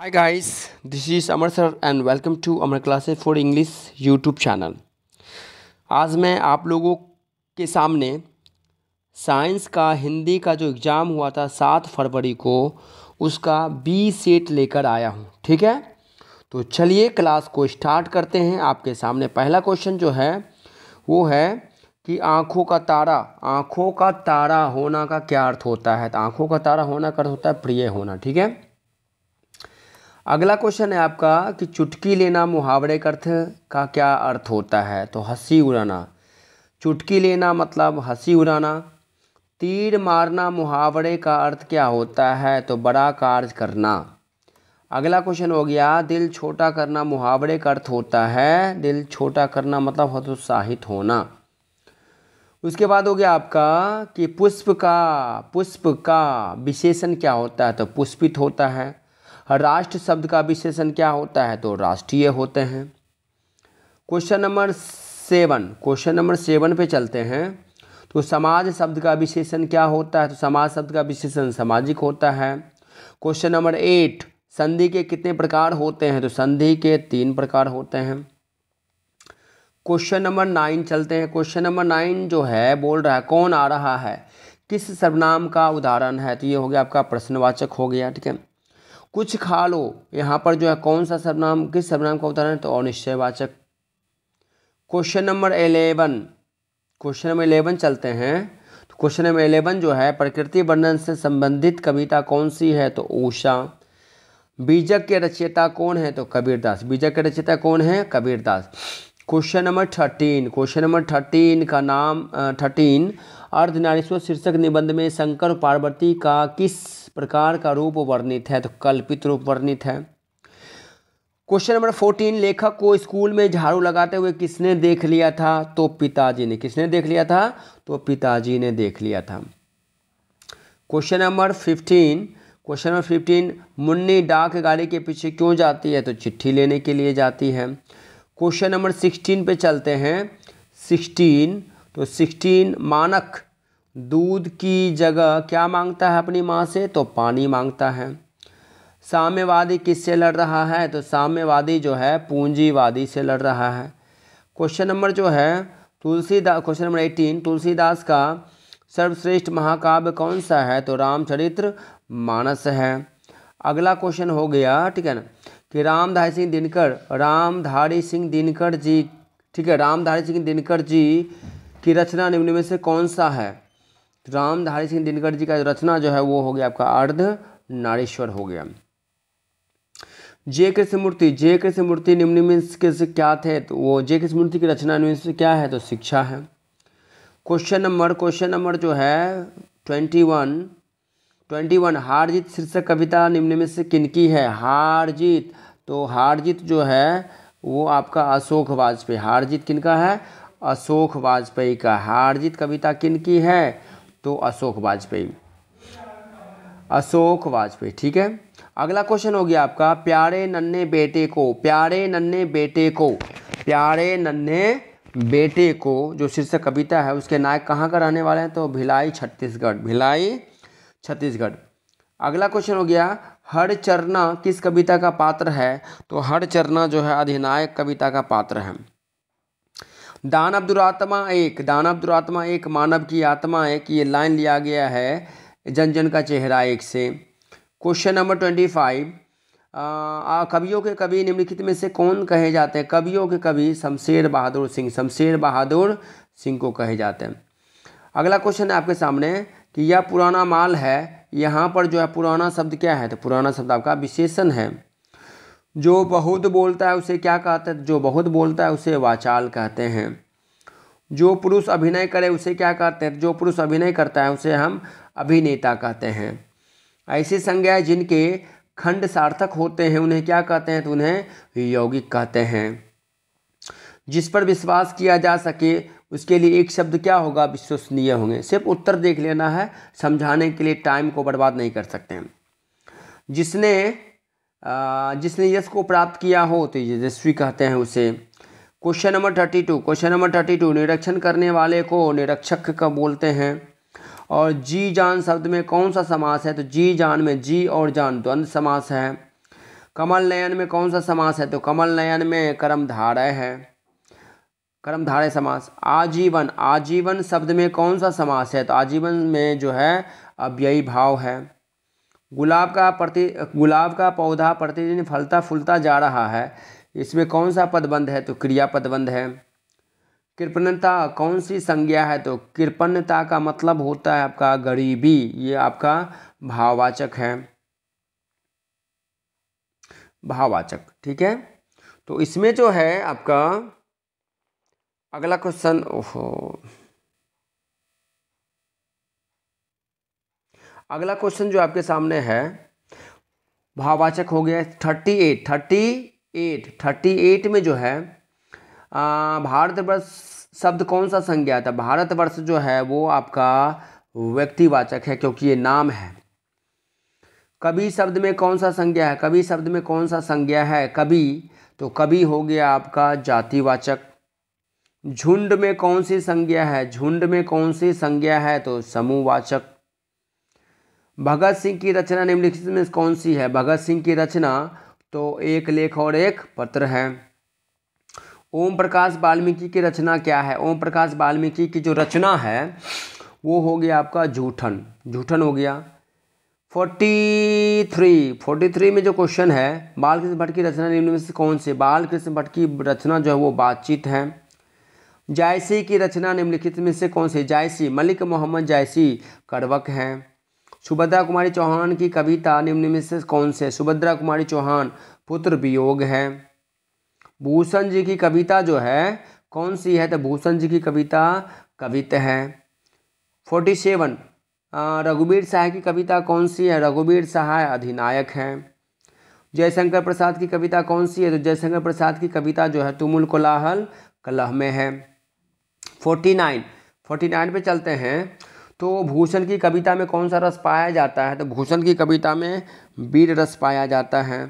high guys this is Amar sir and welcome to Amar classes for English YouTube channel आज मैं आप लोगों के सामने साइंस का हिंदी का जो एग्ज़ाम हुआ था सात फरवरी को उसका बी सेट लेकर आया हूँ ठीक है तो चलिए क्लास को स्टार्ट करते हैं आपके सामने पहला क्वेश्चन जो है वो है कि आँखों का तारा आँखों का तारा होना का क्या अर्थ होता है तो आँखों का तारा होना का अर्थ होता है प्रिय होना ठीक है अगला क्वेश्चन है आपका कि चुटकी लेना मुहावरे का अर्थ का क्या अर्थ होता है तो हंसी उड़ाना चुटकी लेना मतलब हंसी उड़ाना तीर मारना मुहावरे का अर्थ क्या होता है तो बड़ा कार्य करना अगला क्वेश्चन हो गया दिल छोटा करना मुहावरे का अर्थ होता है दिल छोटा करना मतलब हतोत्साहित होना उसके बाद हो गया आपका कि पुष्प का पुष्प का विशेषण क्या होता है तो पुष्पित होता है राष्ट्र शब्द का विशेषण क्या होता है तो राष्ट्रीय होते हैं question number seven question number seven पे चलते हैं तो समाज शब्द का विशेषण क्या होता है तो समाज शब्द का विशेषण सामाजिक होता है क्वेश्चन नंबर एट संधि के कितने प्रकार होते हैं तो संधि के तीन प्रकार होते हैं क्वेश्चन नंबर नाइन चलते हैं क्वेश्चन नंबर नाइन जो है बोल रहा है कौन आ रहा है किस सर्वनाम का उदाहरण है तो ये हो गया आपका प्रश्नवाचक हो गया ठीक है कुछ खा लो यहाँ पर जो है कौन सा सर्वनाम किस सर्वनाम का उदाहरण है तो अनिश्चयवाचक question number eleven question number eleven चलते हैं तो क्वेश्चन नंबर एलेवन जो है प्रकृति वर्णन से संबंधित कविता कौन सी है तो ऊषा बीजक के रचयिता कौन है तो कबीरदास बीजक के रचयिता कौन है Kabirdas question number thirteen question number thirteen का नाम थर्टीन अर्धनारीश्वर शीर्षक निबंध में शंकर पार्वती का किस प्रकार का रूप वर्णित है तो कल्पित रूप वर्णित है क्वेश्चन नंबर फोर्टीन लेखक को स्कूल में झाड़ू लगाते हुए किसने देख लिया था तो पिताजी ने किसने देख लिया था तो पिताजी ने देख लिया था question number fifteen question number fifteen मुन्नी डाक गाड़ी के पीछे क्यों जाती है तो चिट्ठी लेने के लिए जाती है क्वेश्चन नंबर सिक्सटीन पे चलते हैं सिक्सटीन तो सिक्सटीन मानक दूध की जगह क्या मांगता है अपनी माँ से तो पानी मांगता है साम्यवादी किससे लड़ रहा है तो साम्यवादी जो है पूंजीवादी से लड़ रहा है क्वेश्चन नंबर जो है Tulsidas question number eighteen Tulsidas का सर्वश्रेष्ठ महाकाव्य कौन सा है तो रामचरित्र मानस है अगला क्वेश्चन हो गया ठीक है ना कि रामधारी सिंह दिनकर रामधारी सिंह दिनकर जी ठीक है रामधारी सिंह दिनकर जी की रचना निम्न में से कौन सा है रामधारी सिंह दिनकर जी का रचना जो है वो हो गया आपका अर्ध नारेश्वर हो गया मूर्ति कृष्णमूर्ति कृष्ण कृष्णमूर्ति निम्न में से क्या थे तो वो कृष्ण कृष्णमूर्ति की रचना निम्न से क्या है तो शिक्षा है क्वेश्चन नंबर क्वेश्चन नंबर जो है ट्वेंटी वन ट्वेंटी वन हार जीत शीर्षक कविता निम्न में से किनकी है हार जीत तो हार जीत जो है वो आपका अशोक वाजपेयी हार जीत किनका है अशोक वाजपेयी का हार्जित कविता किन की है तो अशोक वाजपेयी अशोक वाजपेयी ठीक है अगला क्वेश्चन हो गया आपका प्यारे नन्हे बेटे को प्यारे नन्हे बेटे को प्यारे नन्हे बेटे को जो शीर्षक कविता है उसके नायक कहाँ का रहने वाले हैं तो भिलाई छत्तीसगढ़ भिलाई छत्तीसगढ़ अगला क्वेश्चन हो गया हर चरना किस कविता का पात्र है तो हर चरना जो है अधिनायक कविता का पात्र है दान अब्दुरात्मा एक दान अब्दुरात्मा एक मानव की आत्मा है कि ये लाइन लिया गया है जन जन का चेहरा एक से क्वेश्चन नंबर ट्वेंटी फाइव कवियों के कवि निम्नलिखित में से कौन कहे जाते हैं कवियों के कवि शमशेर बहादुर सिंह शमशेर बहादुर सिंह को कहे जाते हैं अगला क्वेश्चन है आपके सामने कि यह पुराना माल है यहाँ पर जो है पुराना शब्द क्या है तो पुराना शब्द आपका विशेषण है जो बहुत बोलता है उसे क्या कहते हैं जो बहुत बोलता है उसे वाचाल कहते हैं जो पुरुष अभिनय करे उसे क्या कहते हैं जो पुरुष अभिनय करता है उसे हम अभिनेता कहते हैं ऐसी संज्ञा जिनके खंड सार्थक होते हैं उन्हें क्या कहते हैं तो उन्हें यौगिक कहते हैं जिस पर विश्वास किया जा सके उसके लिए एक शब्द क्या होगा विश्वसनीय होंगे सिर्फ उत्तर देख लेना है समझाने के लिए टाइम को बर्बाद नहीं कर सकते हैं जिसने जिसने यश को प्राप्त किया हो तो यशस्वी कहते हैं उसे question number thirty two question number thirty two निरीक्षण करने वाले को निरीक्षक का बोलते हैं और जी जान शब्द में कौन सा समास है तो जी जान में जी और जान द्वंद समास है कमल नयन में कौन सा समास है तो कमल नयन में कर्मधारय है कर्मधारय समास आजीवन आजीवन शब्द में कौन सा समास है तो आजीवन में जो है अव्ययी भाव है गुलाब का प्रति गुलाब का पौधा प्रतिदिन फलता फूलता जा रहा है इसमें कौन सा पदबंध है तो क्रिया पदबंध है कृपणता कौन सी संज्ञा है तो कृपणता का मतलब होता है आपका गरीबी ये आपका भाववाचक है भाववाचक ठीक है तो इसमें जो है आपका अगला क्वेश्चन ओहो अगला क्वेश्चन जो आपके सामने है भाववाचक हो गया thirty eight thirty eight thirty eight में जो है भारतवर्ष शब्द कौन सा संज्ञा था भारतवर्ष जो है वो आपका व्यक्तिवाचक है क्योंकि ये नाम है कभी शब्द में कौन सा संज्ञा है कभी शब्द में कौन सा संज्ञा है कभी तो कभी हो गया आपका जातिवाचक झुंड में कौन सी संज्ञा है झुंड में कौन सी संज्ञा है तो समूहवाचक भगत सिंह की रचना निम्नलिखित में कौन सी है भगत सिंह की रचना तो एक लेख और एक पत्र है ओम प्रकाश वाल्मीकि की रचना क्या है ओम प्रकाश वाल्मीकि की जो रचना है वो हो गया आपका झूठन झूठन हो गया फोर्टी थ्री फोर्टी थ्री में जो क्वेश्चन है बालकृष्ण भट्ट की रचना निम्न में से कौन सी बालकृष्ण भट्ट की रचना जो है वो बातचीत है जायसी की रचना निम्नलिखित में से कौन सी जायसी मलिक मोहम्मद जायसी कड़वक हैं सुभद्रा कुमारी चौहान की कविता निम्न में से कौन से सुभद्रा कुमारी चौहान पुत्र वियोग है भूषण जी की कविता जो है कौन सी है तो भूषण जी की कविता कवित है फोर्टी सेवन रघुवीर सहाय की कविता कौन सी है रघुवीर सहाय अधिनायक हैं जयशंकर प्रसाद की कविता कौन सी है तो जयशंकर प्रसाद की कविता जो है तुमुल कोलाहल कलह में है फोर्टी नाइन फोर्टी नाइन पर चलते हैं तो भूषण की कविता में कौन सा रस पाया जाता है तो भूषण की कविता में वीर रस पाया जाता है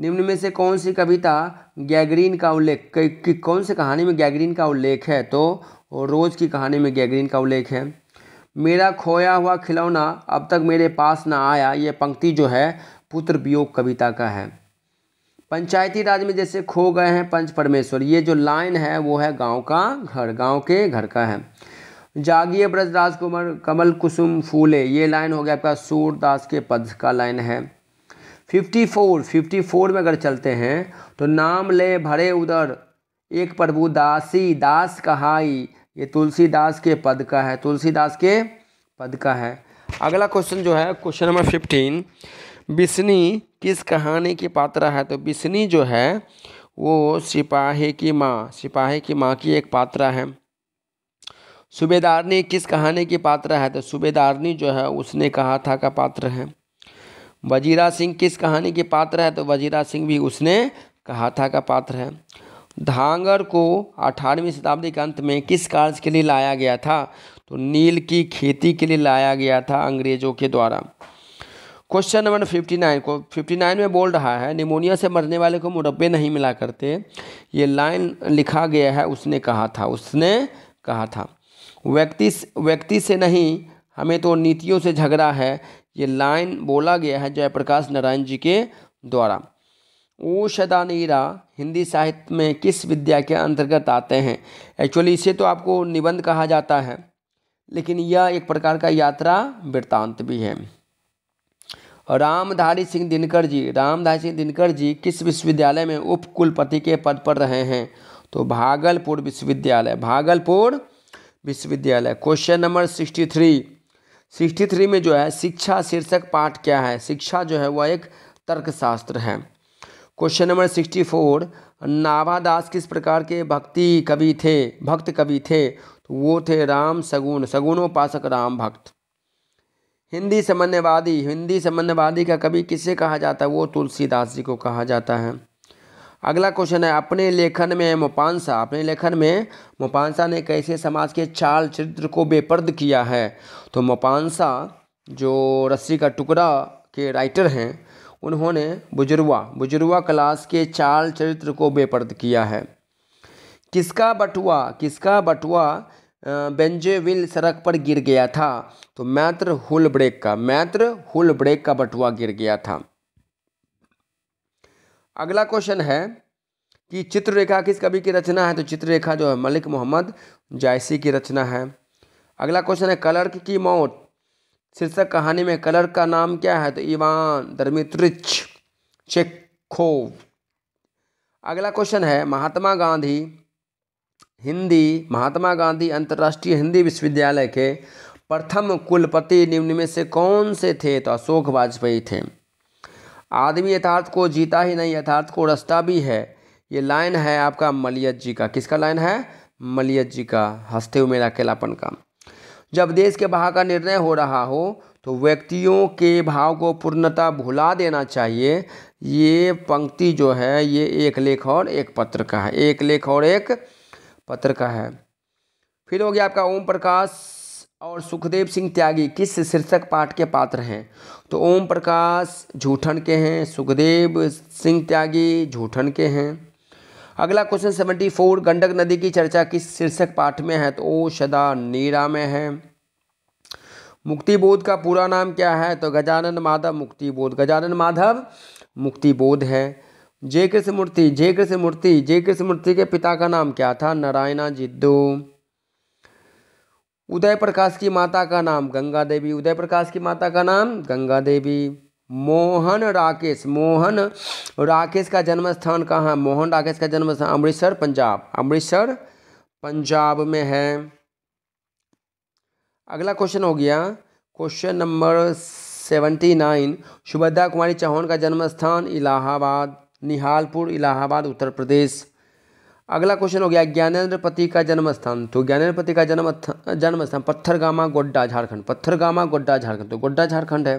निम्न में से कौन सी कविता गैगरीन का उल्लेख कौन से कहानी में गैगरीन का उल्लेख है तो रोज़ की कहानी में गैगरीन का उल्लेख है मेरा खोया हुआ खिलौना अब तक मेरे पास ना आया ये पंक्ति जो है पुत्र वियोग कविता का है पंचायती राज में जैसे खो गए हैं पंच परमेश्वर ये जो लाइन है वो है गांव का घर गांव के घर का है जागिए ब्रज राजकुमार कमल कुसुम फूले ये लाइन हो गया आपका सूरदास के पद का लाइन है 54 54 में अगर चलते हैं तो नाम ले भरे उधर एक प्रभु दासी दास कहाई ये तुलसीदास के पद का है तुलसीदास के पद का है अगला क्वेश्चन जो है क्वेश्चन नंबर फिफ्टीन बिस्नी किस कहानी की पात्र है तो बिस्नी जो है वो सिपाही की माँ सिपाही की माँ की एक पात्र है सूबेदारनी किस कहानी की पात्र है तो सूबेदारनी जो है उसने कहा था का पात्र है वजीरा सिंह किस कहानी के पात्र है तो वजीरा सिंह भी उसने कहा था का पात्र है धांगर को अठारहवीं शताब्दी के अंत में किस कार्य के लिए लाया गया था तो नील की खेती के लिए लाया गया था अंग्रेजों के द्वारा क्वेश्चन नंबर फिफ्टी नाइन को फिफ्टी नाइन में बोल रहा है निमोनिया से मरने वाले को मुरब्बे नहीं मिला करते ये लाइन लिखा गया है उसने कहा था उसने कहा था व्यक्ति व्यक्ति से नहीं हमें तो नीतियों से झगड़ा है ये लाइन बोला गया है जयप्रकाश नारायण जी के द्वारा ओषदा नीरा हिंदी साहित्य में किस विद्या के अंतर्गत आते हैं एक्चुअली इसे तो आपको निबंध कहा जाता है लेकिन यह एक प्रकार का यात्रा वृत्तांत भी है रामधारी सिंह दिनकर जी रामधारी सिंह दिनकर जी किस विश्वविद्यालय में उपकुलपति के पद पर रहे हैं तो भागलपुर विश्वविद्यालय भागलपुर विश्वविद्यालय question number sixty three sixty three में जो है शिक्षा शीर्षक पाठ क्या है शिक्षा जो है वह एक तर्कशास्त्र है question number sixty four Nabhadas किस प्रकार के भक्ति कवि थे भक्त कवि थे तो वो थे राम सगुण सगुणोपासक राम भक्त हिंदी समन्वयवादी हिंदी समन्वयवादी का कवि किसे कहा जाता है वो तुलसीदास जी को कहा जाता है अगला क्वेश्चन है अपने लेखन में मोपांसा अपने लेखन में मोपांसा ने कैसे समाज के चाल चरित्र को बेपर्द किया है तो मोपांसा जो रस्सी का टुकड़ा के राइटर हैं उन्होंने बुजुर्वा बुजुर्वा क्लास के चाल चरित्र को बेपर्द किया है किसका बटुआ किसका बटुआ बेंजेविल सड़क पर गिर गया था तो मैत्र हुल ब्रेक का मैत्र हुल ब्रेक का बटुआ गिर गया था अगला क्वेश्चन है कि चित्ररेखा किस कवि की रचना है तो चित्ररेखा जो है मलिक मोहम्मद जायसी की रचना है अगला क्वेश्चन है कलर्क की मौत शीर्षक कहानी में कलर्क का नाम क्या है तो इवान धर्मित्रिच चेखो अगला क्वेश्चन है महात्मा गांधी हिंदी महात्मा गांधी अंतर्राष्ट्रीय हिंदी विश्वविद्यालय के प्रथम कुलपति निम्न में से कौन से थे तो अशोक वाजपेयी थे आदमी यथार्थ को जीता ही नहीं यथार्थ को रसता भी है ये लाइन है आपका मलियत जी का किसका लाइन है मलियत जी का हंसते हुए मेरा अकेलापन का जब देश के बाहर का निर्णय हो रहा हो तो व्यक्तियों के भाव को पूर्णता भुला देना चाहिए ये पंक्ति जो है ये एक लेख और एक पत्र का है एक लेख और एक पत्र का है फिर हो गया आपका ओम प्रकाश और सुखदेव सिंह त्यागी किस शीर्षक पाठ के पात्र हैं तो ओम प्रकाश झूठन के हैं सुखदेव सिंह त्यागी झूठन के हैं अगला क्वेश्चन सेवेंटी फोर गंडक नदी की चर्चा किस शीर्षक पाठ में है तो ओ सदा नीरा में है मुक्तिबोध का पूरा नाम क्या है तो गजानन माधव मुक्तिबोध गजानन माधव मुक्तिबोध है जय कृष्ण मूर्ति जय कृष्ण मूर्ति जय कृष्ण मूर्ति के पिता का नाम क्या था नारायणा जिद्दू उदय प्रकाश की माता का नाम गंगा देवी उदय प्रकाश की माता का नाम गंगा देवी मोहन राकेश मोहन राकेश का जन्म स्थान कहाँ मोहन राकेश का जन्म स्थान अमृतसर पंजाब अमृतसर पंजाब में है अगला क्वेश्चन हो गया question number seventy nine Subhadra Kumari Chauhan का जन्म स्थान इलाहाबाद निहालपुर इलाहाबाद उत्तर प्रदेश अगला क्वेश्चन हो गया ज्ञानेन्द्रपति तो का जन्म स्थान तो ज्ञानेन्द्रपति का जन्म जन्म स्थान पत्थरगामा गोड्डा झारखंड पत्थरगामा गोड्डा झारखंड तो गोड्डा झारखंड है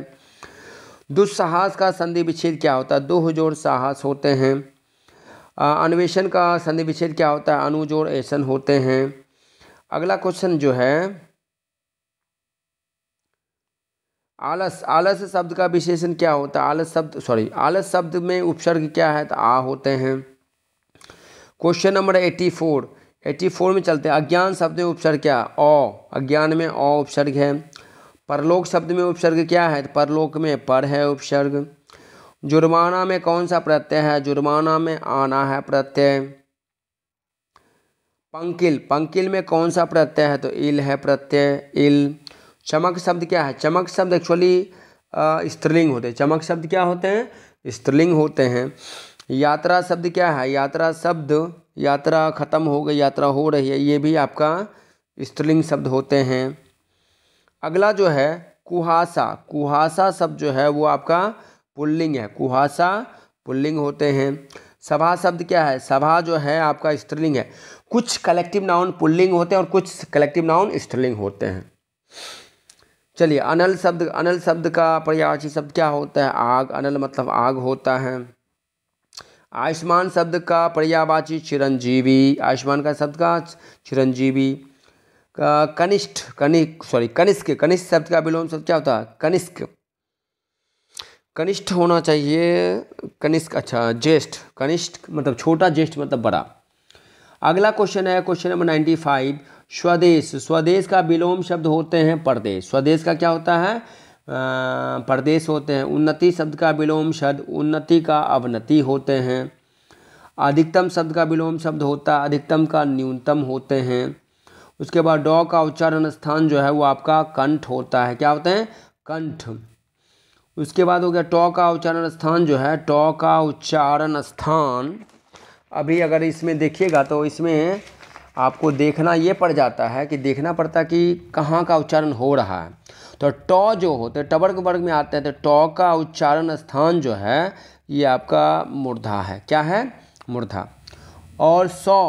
दुस्साहस का संधि विच्छेद क्या होता है दो जोड़ साहस होते हैं अन्वेषण का संधि विच्छेद क्या होता है अनुजोड़ ऐसन होते हैं अगला क्वेश्चन जो है आलस आलस शब्द का विशेषण क्या होता है आलस शब्द सॉरी आलस शब्द में उपसर्ग क्या है तो आ होते हैं question number eighty four eighty four में चलते हैं अज्ञान शब्द में उपसर्ग क्या ओ अज्ञान में ओ उपसर्ग है परलोक शब्द में उपसर्ग क्या है परलोक में पर है उपसर्ग जुर्माना में कौन सा प्रत्यय है जुर्माना में आना है प्रत्यय पंकिल पंकिल में कौन सा प्रत्यय है तो इल है प्रत्यय इल चमक शब्द क्या है चमक शब्द एक्चुअली स्त्रीलिंग होते हैं चमक शब्द क्या होते हैं स्त्रीलिंग होते हैं यात्रा शब्द क्या है यात्रा शब्द यात्रा ख़त्म हो गई यात्रा हो रही है ये भी आपका स्त्रीलिंग शब्द होते हैं अगला जो है कुहासा कुहासा शब्द जो है वो आपका पुल्लिंग है कुहासा पुल्लिंग होते हैं सभा शब्द क्या है सभा जो है आपका स्त्रीलिंग है कुछ कलेक्टिव नाउन पुल्लिंग होते हैं और कुछ कलेक्टिव नाउन स्त्रीलिंग होते हैं चलिए अनल शब्द अनल शब्द का पर्यावाची शब्द क्या होता है आग अनल मतलब आग होता है आयुष्मान शब्द का पर्यावाची चिरंजीवी आयुष्मान का शब्द का चिरंजीवी कनिष्ठ कनि सॉरी कनिष्क कनिष्ठ शब्द का विलोम शब्द क्या होता है कनिष्क कनिष्ठ होना चाहिए कनिष्क अच्छा ज्येष्ठ कनिष्ठ मतलब छोटा ज्येष्ठ मतलब बड़ा अगला क्वेश्चन है क्वेश्चन नंबर नाइन्टी फाइव स्वदेश स्वदेश का विलोम शब्द होते हैं परदेश स्वदेश का क्या होता है प्रदेश होते हैं उन्नति शब्द का विलोम शब्द उन्नति का अवनति होते हैं अधिकतम शब्द का विलोम शब्द होता है अधिकतम का न्यूनतम होते हैं उसके बाद डॉ का उच्चारण स्थान जो है वो आपका कंठ होता है क्या होते हैं कंठ उसके बाद हो गया टॉ का उच्चारण स्थान जो है टॉ का उच्चारण स्थान अभी अगर इसमें देखिएगा तो इसमें आपको देखना ये पड़ जाता है कि देखना पड़ता है कि कहाँ का उच्चारण हो रहा है तो टॉ जो होते तो हैं टबर्ग वर्ग में आते हैं तो टॉ का उच्चारण स्थान जो है ये आपका मुर्धा है क्या है मुर्धा और सौ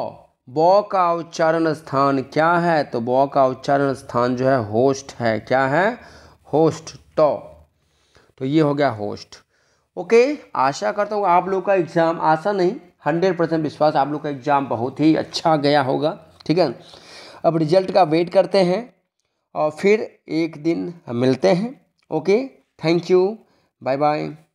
बौ का उच्चारण स्थान क्या है तो बॉ का उच्चारण स्थान जो है होस्ट है क्या है होस्ट टॉ तो ये हो गया होस्ट ओके आशा करता हूँ आप लोग का एग्ज़ाम आशा नहीं हंड्रेड परसेंट विश्वास आप लोग का एग्ज़ाम बहुत ही अच्छा गया होगा ठीक है अब रिजल्ट का वेट करते हैं और फिर एक दिन मिलते हैं okay thank you bye bye